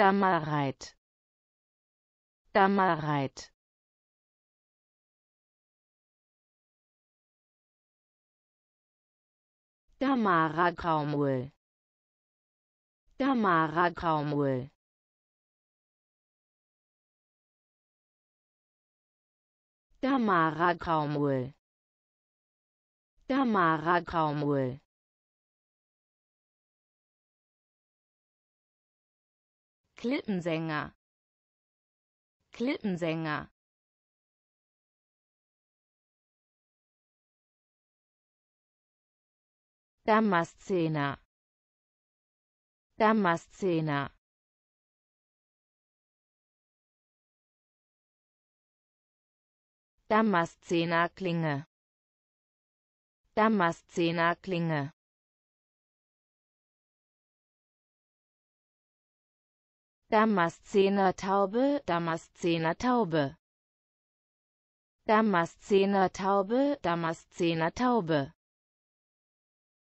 Dammerreit Dammerreit Damara Graumul Damara Graumul Damara Graumul Damara Graumul Klippensänger Klippensänger Damaszener Damaszener Damaszener Klinge Damaszener Klinge Damaszener Taube, Damaszener Taube. Damaszener Taube, Damaszener Taube.